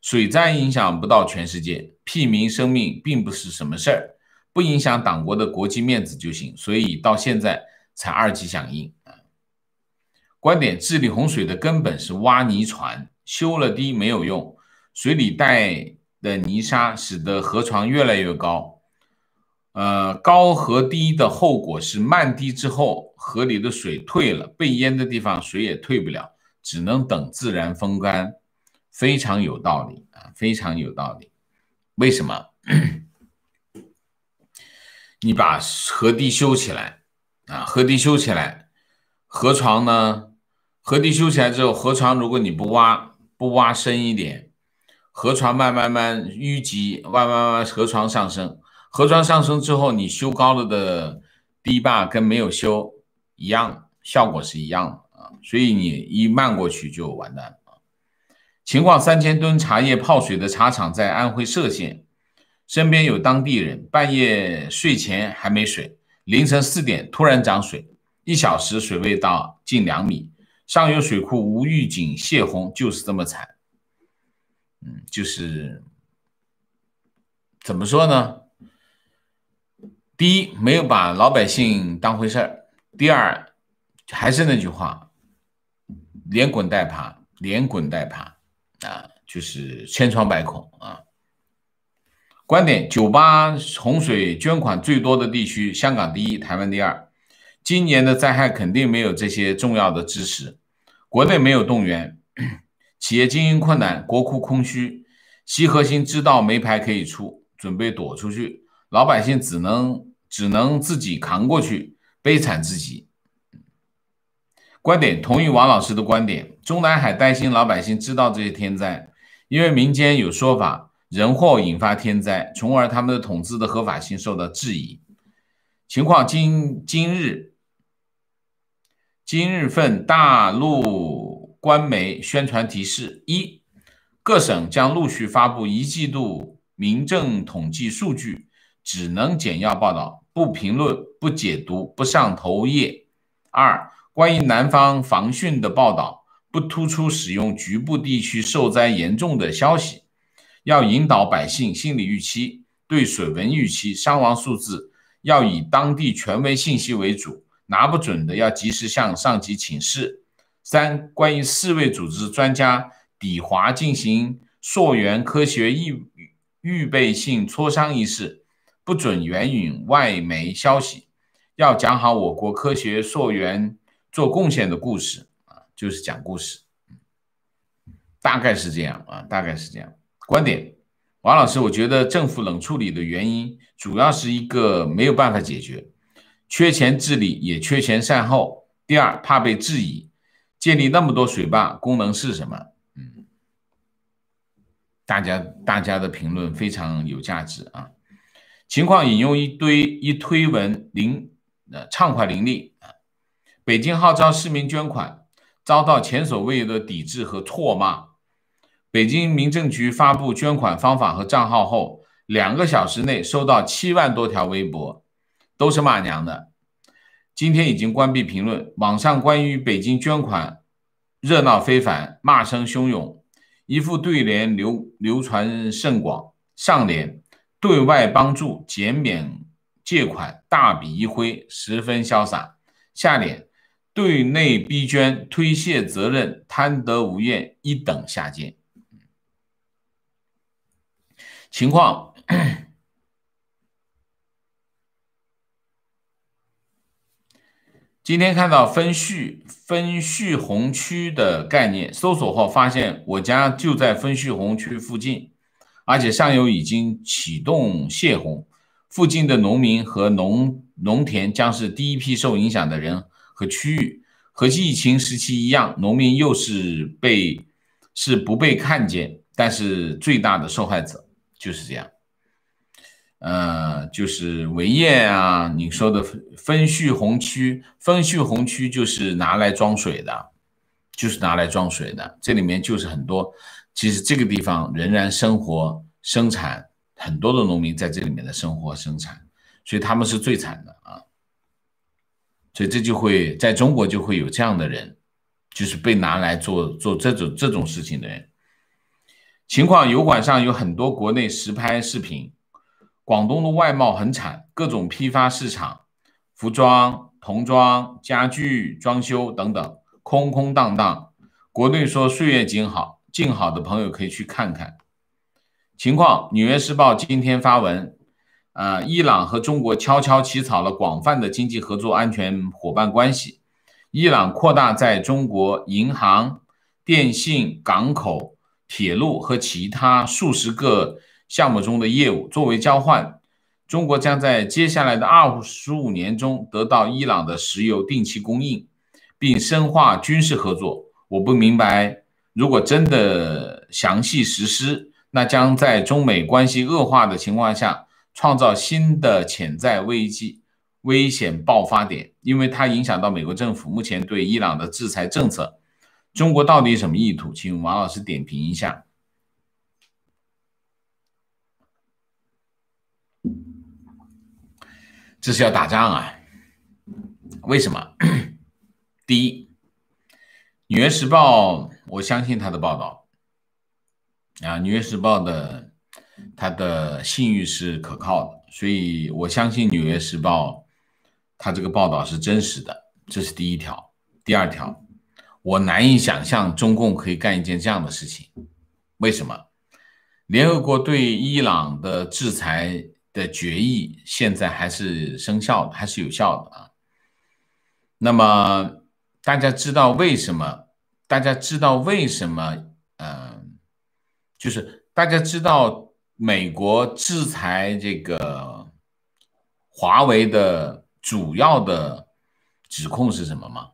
水灾影响不到全世界，屁民生命并不是什么事儿。不影响党国的国际面子就行，所以到现在才二级响应。啊。观点：治理洪水的根本是挖泥船，修了堤没有用，水里带的泥沙使得河床越来越高。呃，高和低的后果是漫堤之后，河里的水退了，被淹的地方水也退不了，只能等自然风干。非常有道理啊，非常有道理。为什么？你把河堤修起来，啊，河堤修起来，河床呢？河堤修起来之后，河床如果你不挖，不挖深一点，河床慢慢慢淤积，慢慢慢河床上升，河床上升之后，你修高了的堤坝跟没有修一样，效果是一样的啊，所以你一漫过去就完蛋了。情况：三千吨茶叶泡水的茶厂在安徽歙县。身边有当地人，半夜睡前还没水，凌晨四点突然涨水，一小时水位到近两米，上游水库无预警泄洪，就是这么惨。嗯，就是怎么说呢？第一，没有把老百姓当回事儿；第二，还是那句话，连滚带爬，连滚带爬，啊，就是千疮百孔啊。观点：九八洪水捐款最多的地区，香港第一，台湾第二。今年的灾害肯定没有这些重要的支持，国内没有动员，企业经营困难，国库空虚。西核心知道没牌可以出，准备躲出去，老百姓只能只能自己扛过去，悲惨至极。观点：同意王老师的观点，中南海担心老百姓知道这些天灾，因为民间有说法。人祸引发天灾，从而他们的统治的合法性受到质疑。情况今今日今日份大陆官媒宣传提示：一、各省将陆续发布一季度民政统计数据，只能简要报道，不评论、不解读、不上头页。二、关于南方防汛的报道，不突出使用局部地区受灾严重的消息。要引导百姓心理预期，对水文预期、伤亡数字要以当地权威信息为主，拿不准的要及时向上级请示。三、关于世卫组织专家抵华进行溯源科学预预备性磋商一事，不准援引外媒消息，要讲好我国科学溯源做贡献的故事啊，就是讲故事，大概是这样啊，大概是这样。观点，王老师，我觉得政府冷处理的原因主要是一个没有办法解决，缺钱治理也缺钱善后。第二，怕被质疑，建立那么多水坝功能是什么？嗯，大家大家的评论非常有价值啊。情况引用一堆一推文，灵呃畅快淋漓啊。北京号召市民捐款，遭到前所未有的抵制和唾骂。北京民政局发布捐款方法和账号后，两个小时内收到七万多条微博，都是骂娘的。今天已经关闭评论。网上关于北京捐款热闹非凡，骂声汹涌。一副对联流流传甚广：上联，对外帮助减免借款，大笔一挥，十分潇洒；下联，对内逼捐推卸责任，贪得无厌，一等下贱。情况。今天看到分蓄分蓄洪区的概念，搜索后发现我家就在分蓄洪区附近，而且上游已经启动泄洪，附近的农民和农农田将是第一批受影响的人和区域。和疫情时期一样，农民又是被是不被看见，但是最大的受害者。就是这样，呃，就是围堰啊，你说的分分蓄洪区，分蓄洪区就是拿来装水的，就是拿来装水的。这里面就是很多，其实这个地方仍然生活生产很多的农民在这里面的生活生产，所以他们是最惨的啊。所以这就会在中国就会有这样的人，就是被拿来做做这种这种事情的人。情况油管上有很多国内实拍视频，广东的外贸很惨，各种批发市场、服装、童装、家具、装修等等空空荡荡。国内说岁月静好，静好的朋友可以去看看情况。纽约时报今天发文，啊，伊朗和中国悄悄起草了广泛的经济合作安全伙伴关系，伊朗扩大在中国银行、电信、港口。铁路和其他数十个项目中的业务作为交换，中国将在接下来的二十五年中得到伊朗的石油定期供应，并深化军事合作。我不明白，如果真的详细实施，那将在中美关系恶化的情况下创造新的潜在危机、危险爆发点，因为它影响到美国政府目前对伊朗的制裁政策。中国到底什么意图？请王老师点评一下。这是要打仗啊？为什么？第一，《纽约时报》，我相信他的报道啊，《纽约时报》的他的信誉是可靠的，所以我相信《纽约时报》他这个报道是真实的。这是第一条。第二条。我难以想象中共可以干一件这样的事情，为什么？联合国对伊朗的制裁的决议现在还是生效的，还是有效的啊？那么大家知道为什么？大家知道为什么？嗯，就是大家知道美国制裁这个华为的主要的指控是什么吗？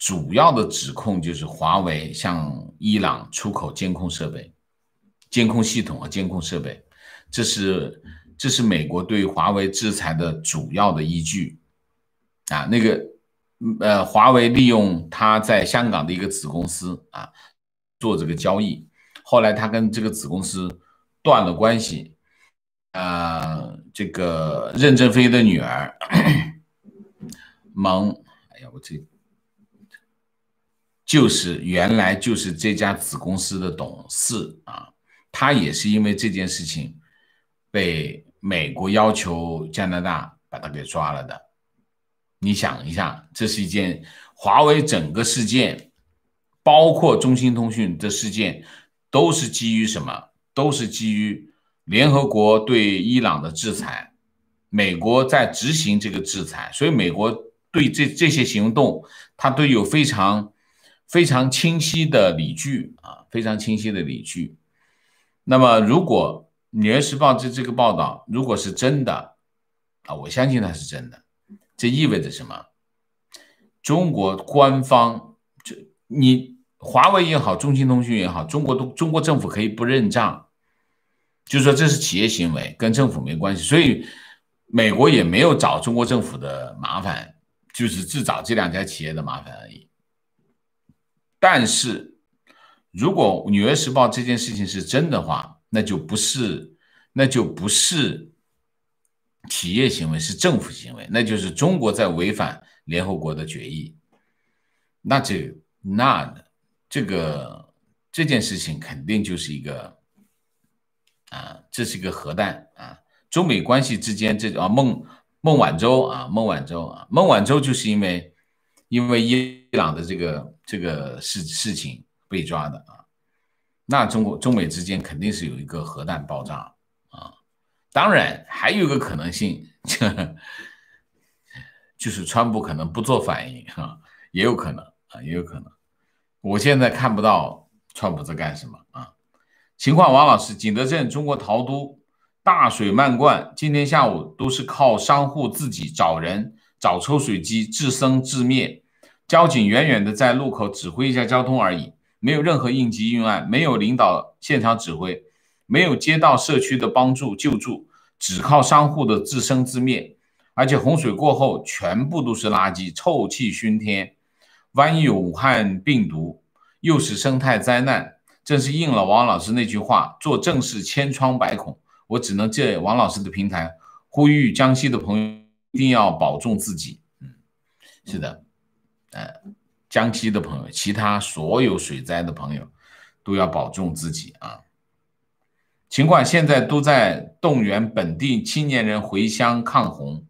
主要的指控就是华为向伊朗出口监控设备、监控系统和监控设备，这是这是美国对华为制裁的主要的依据啊。那个呃，华为利用他在香港的一个子公司啊做这个交易，后来他跟这个子公司断了关系。啊，这个任正非的女儿蒙，哎呀，我这。就是原来就是这家子公司的董事啊，他也是因为这件事情被美国要求加拿大把他给抓了的。你想一下，这是一件华为整个事件，包括中兴通讯的事件，都是基于什么？都是基于联合国对伊朗的制裁，美国在执行这个制裁，所以美国对这这些行动，他都有非常。非常清晰的理据啊，非常清晰的理据。那么，如果《纽约时报》这这个报道如果是真的啊，我相信它是真的。这意味着什么？中国官方，就你华为也好，中兴通讯也好，中国都中国政府可以不认账，就说这是企业行为，跟政府没关系。所以，美国也没有找中国政府的麻烦，就是自找这两家企业的麻烦而已。但是，如果《纽约时报》这件事情是真的话，那就不是那就不是企业行为，是政府行为。那就是中国在违反联合国的决议。那这那这个这件事情肯定就是一个啊，这是一个核弹啊。中美关系之间这啊孟孟晚舟啊孟晚舟啊孟晚舟就是因为因为因。伊朗的这个这个事事情被抓的啊，那中国中美之间肯定是有一个核弹爆炸啊，当然还有个可能性，就是川普可能不做反应啊，也有可能啊，也有可能。我现在看不到川普在干什么啊？情况，王老师，景德镇中国陶都大水漫灌，今天下午都是靠商户自己找人找抽水机，自生自灭。交警远远的在路口指挥一下交通而已，没有任何应急预案，没有领导现场指挥，没有街道社区的帮助救助，只靠商户的自生自灭。而且洪水过后，全部都是垃圾，臭气熏天。万一有武汉病毒，又是生态灾难，真是应了王老师那句话：“做正事千疮百孔。”我只能借王老师的平台，呼吁江西的朋友一定要保重自己。嗯，是的。呃，江西的朋友，其他所有水灾的朋友都要保重自己啊！尽管现在都在动员本地青年人回乡抗洪，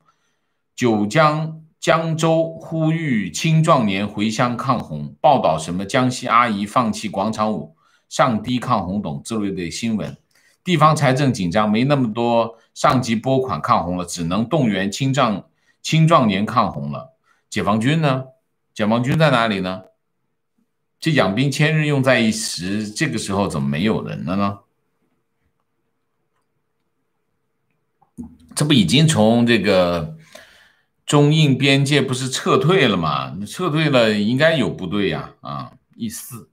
九江、江州呼吁青壮年回乡抗洪，报道什么江西阿姨放弃广场舞上堤抗洪等之类的新闻。地方财政紧张，没那么多上级拨款抗洪了，只能动员青壮青壮年抗洪了。解放军呢？解放军在哪里呢？这养兵千日，用在一时，这个时候怎么没有人了呢？这不已经从这个中印边界不是撤退了吗？撤退了，应该有部队呀！啊，一四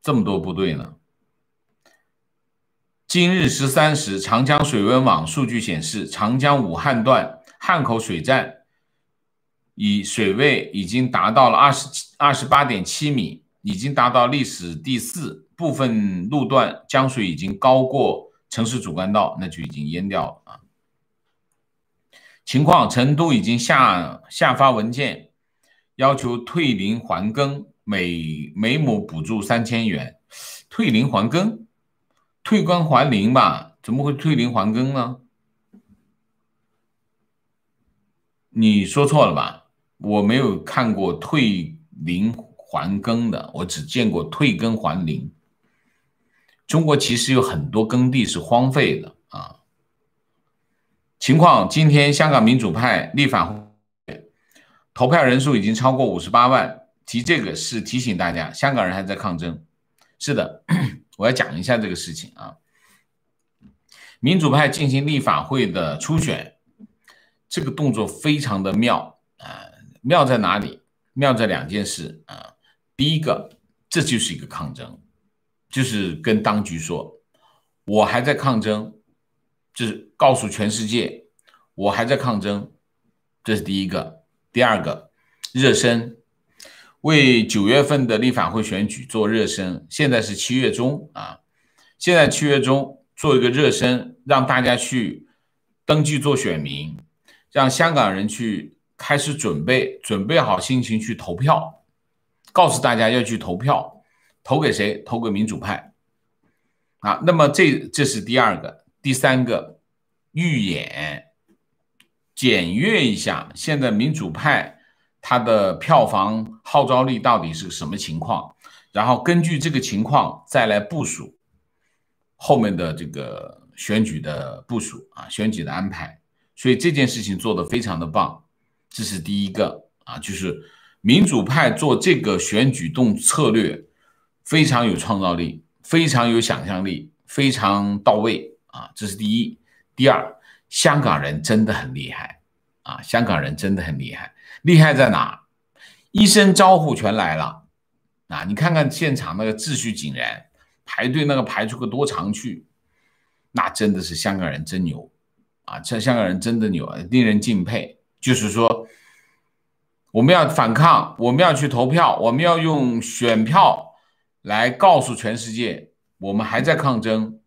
这么多部队呢？今日十三时，长江水温网数据显示，长江武汉段汉口水站。以水位已经达到了二十七二十八点七米，已经达到历史第四。部分路段江水已经高过城市主干道，那就已经淹掉了啊。情况：成都已经下下发文件，要求退林还耕，每每亩补助三千元。退林还耕，退耕还林吧？怎么会退林还耕呢？你说错了吧？我没有看过退林还耕的，我只见过退耕还林。中国其实有很多耕地是荒废的啊。情况今天香港民主派立法会投票人数已经超过五十八万，提这个是提醒大家，香港人还在抗争。是的，我要讲一下这个事情啊。民主派进行立法会的初选，这个动作非常的妙。妙在哪里？妙在两件事啊。第一个，这就是一个抗争，就是跟当局说，我还在抗争，就是告诉全世界，我还在抗争，这是第一个。第二个，热身，为九月份的立法会选举做热身。现在是七月中啊，现在七月中做一个热身，让大家去登记做选民，让香港人去。开始准备，准备好心情去投票，告诉大家要去投票，投给谁？投给民主派。啊，那么这这是第二个，第三个预演，检阅一下现在民主派他的票房号召力到底是什么情况，然后根据这个情况再来部署后面的这个选举的部署啊，选举的安排。所以这件事情做得非常的棒。这是第一个啊，就是民主派做这个选举动策略，非常有创造力，非常有想象力，非常到位啊！这是第一。第二，香港人真的很厉害啊！香港人真的很厉害，厉害在哪？一声招呼全来了啊！你看看现场那个秩序井然，排队那个排出个多长去，那真的是香港人真牛啊！这香港人真的牛，令人敬佩。就是说，我们要反抗，我们要去投票，我们要用选票来告诉全世界，我们还在抗争。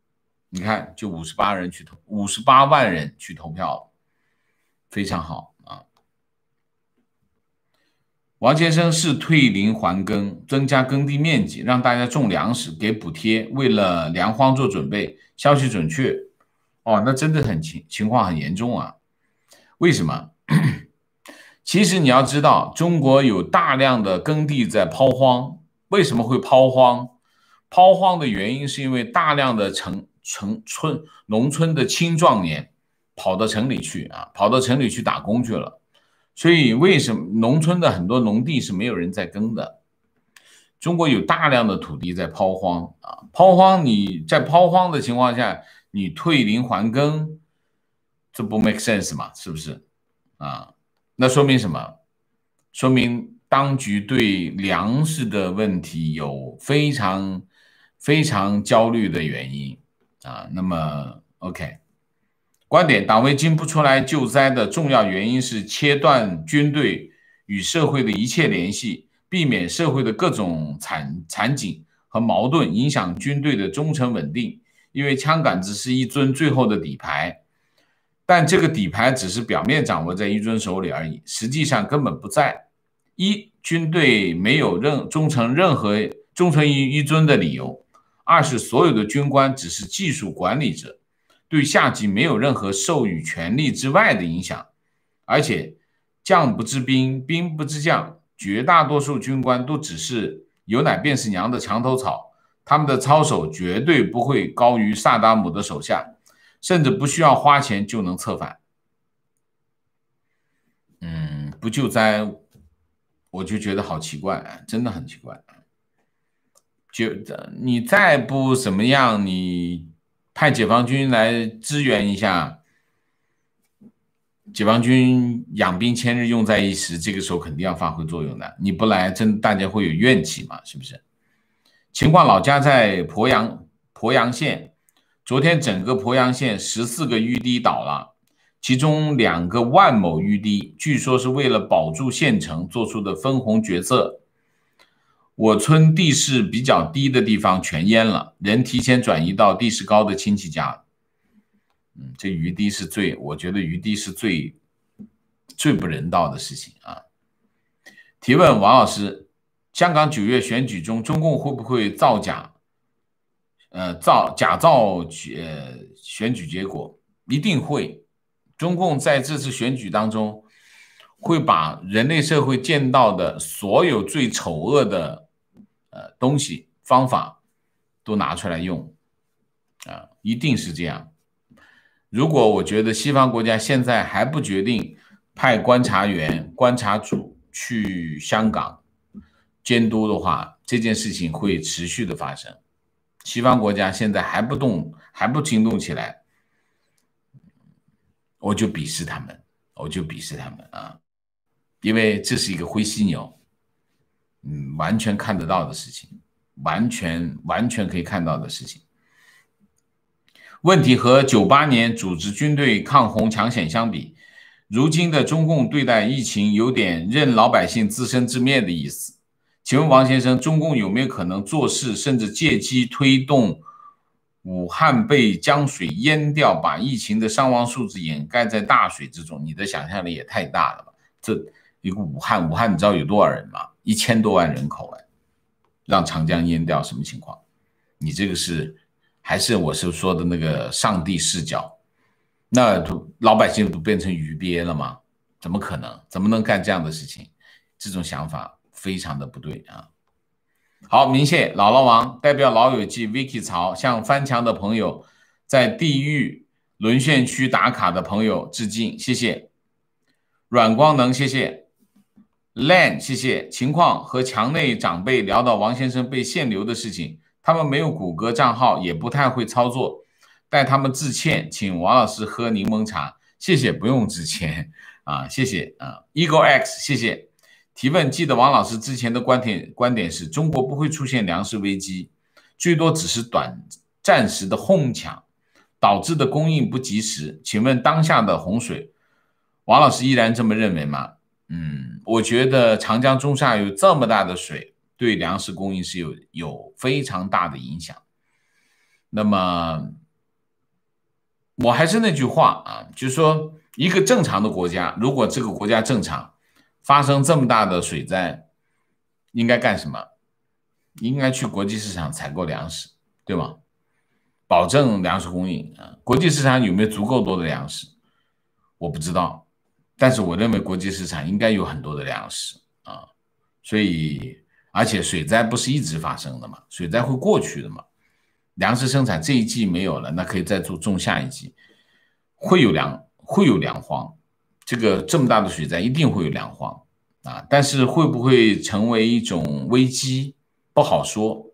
你看，就五十八人去投，五十八万人去投票，非常好啊。王先生是退林还耕，增加耕地面积，让大家种粮食，给补贴，为了粮荒做准备。消息准确哦，那真的很情情况很严重啊？为什么？其实你要知道，中国有大量的耕地在抛荒。为什么会抛荒？抛荒的原因是因为大量的城城村农村的青壮年跑到城里去啊，跑到城里去打工去了。所以为什么农村的很多农地是没有人在耕的？中国有大量的土地在抛荒啊！抛荒，你在抛荒的情况下，你退林还耕，这不 make sense 嘛？是不是？啊，那说明什么？说明当局对粮食的问题有非常非常焦虑的原因啊。那么，OK，观点：党卫军不出来救灾的重要原因是切断军队与社会的一切联系，避免社会的各种惨惨景和矛盾影响军队的忠诚稳定，因为枪杆子是一尊最后的底牌。但这个底牌只是表面掌握在一尊手里而已，实际上根本不在。一军队没有任忠诚任何忠诚于一尊的理由；二是所有的军官只是技术管理者，对下级没有任何授予权力之外的影响。而且，将不知兵，兵不知将，绝大多数军官都只是有奶便是娘的墙头草，他们的操守绝对不会高于萨达姆的手下。甚至不需要花钱就能策反，嗯，不救灾我就觉得好奇怪，真的很奇怪。就你再不怎么样，你派解放军来支援一下，解放军养兵千日，用在一时，这个时候肯定要发挥作用的。你不来，真大家会有怨气嘛？是不是？情况，老家在鄱阳鄱阳县。昨天，整个鄱阳县十四个淤堤倒了，其中两个万亩淤堤，据说是为了保住县城做出的分红决策。我村地势比较低的地方全淹了，人提前转移到地势高的亲戚家。嗯，这余堤是最，我觉得余堤是最最不人道的事情啊。提问：王老师，香港九月选举中，中共会不会造假？呃，造假造呃选举结果一定会，中共在这次选举当中会把人类社会见到的所有最丑恶的呃东西方法都拿出来用，啊，一定是这样。如果我觉得西方国家现在还不决定派观察员观察组去香港监督的话，这件事情会持续的发生。西方国家现在还不动，还不行动起来，我就鄙视他们，我就鄙视他们啊！因为这是一个灰犀牛，嗯，完全看得到的事情，完全完全可以看到的事情。问题和九八年组织军队抗洪抢险相比，如今的中共对待疫情有点任老百姓自生自灭的意思。请问王先生，中共有没有可能做事，甚至借机推动武汉被江水淹掉，把疫情的伤亡数字掩盖在大水之中？你的想象力也太大了吧！这一个武汉，武汉你知道有多少人吗？一千多万人口哎，让长江淹掉什么情况？你这个是还是我是说的那个上帝视角？那老百姓不变成鱼鳖了吗？怎么可能？怎么能干这样的事情？这种想法。非常的不对啊！好，明谢姥姥王代表老友记 Vicky 曹向翻墙的朋友，在地狱沦陷区打卡的朋友致敬，谢谢。软光能，谢谢。Lan，谢谢。情况和墙内长辈聊到王先生被限流的事情，他们没有谷歌账号，也不太会操作，代他们致歉，请王老师喝柠檬茶，谢谢。不用致歉啊，谢谢啊。Eagle X，谢谢。提问：记得王老师之前的观点观点是中国不会出现粮食危机，最多只是短暂时的哄抢导致的供应不及时。请问当下的洪水，王老师依然这么认为吗？嗯，我觉得长江中下游这么大的水，对粮食供应是有有非常大的影响。那么我还是那句话啊，就是说一个正常的国家，如果这个国家正常。发生这么大的水灾，应该干什么？应该去国际市场采购粮食，对吗？保证粮食供应啊。国际市场有没有足够多的粮食？我不知道，但是我认为国际市场应该有很多的粮食啊。所以，而且水灾不是一直发生的嘛？水灾会过去的嘛？粮食生产这一季没有了，那可以再做种下一季，会有粮，会有粮荒。这个这么大的水灾一定会有粮荒啊，但是会不会成为一种危机不好说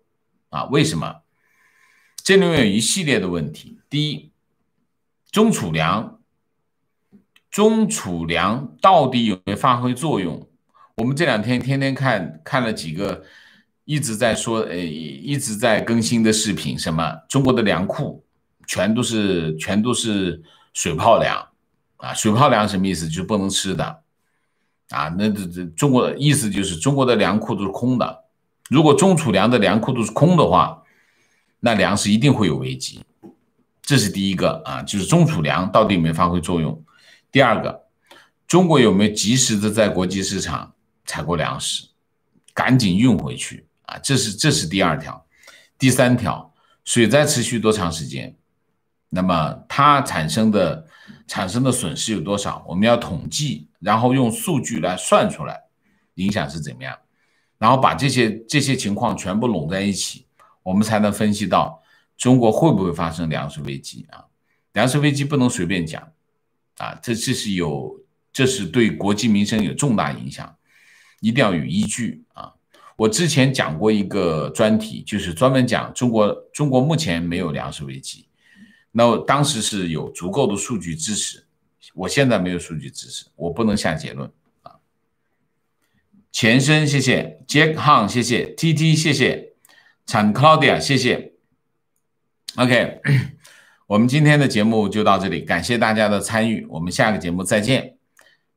啊？为什么？这里面有一系列的问题。第一，中储粮，中储粮到底有没有发挥作用？我们这两天天天看看了几个一直在说，呃，一直在更新的视频，什么中国的粮库全都是全都是水泡粮。啊，水泡粮什么意思？就是不能吃的，啊，那这这中国意思就是中国的粮库都是空的。如果中储粮的粮库都是空的话，那粮食一定会有危机。这是第一个啊，就是中储粮到底有没有发挥作用？第二个，中国有没有及时的在国际市场采购粮食，赶紧运回去啊？这是这是第二条。第三条，水灾持续多长时间？那么它产生的。产生的损失有多少？我们要统计，然后用数据来算出来，影响是怎么样，然后把这些这些情况全部拢在一起，我们才能分析到中国会不会发生粮食危机啊？粮食危机不能随便讲啊，这这是有，这是对国计民生有重大影响，一定要有依据啊。我之前讲过一个专题，就是专门讲中国，中国目前没有粮食危机。那我当时是有足够的数据支持，我现在没有数据支持，我不能下结论啊。前身谢谢 Jack Han，谢谢 TT，谢谢产 Claudia，谢谢。OK，我们今天的节目就到这里，感谢大家的参与，我们下个节目再见。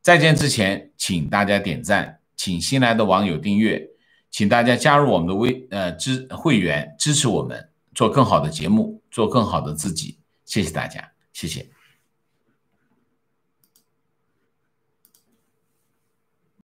再见之前，请大家点赞，请新来的网友订阅，请大家加入我们的微呃支会员，支持我们做更好的节目，做更好的自己。谢谢大家，谢谢。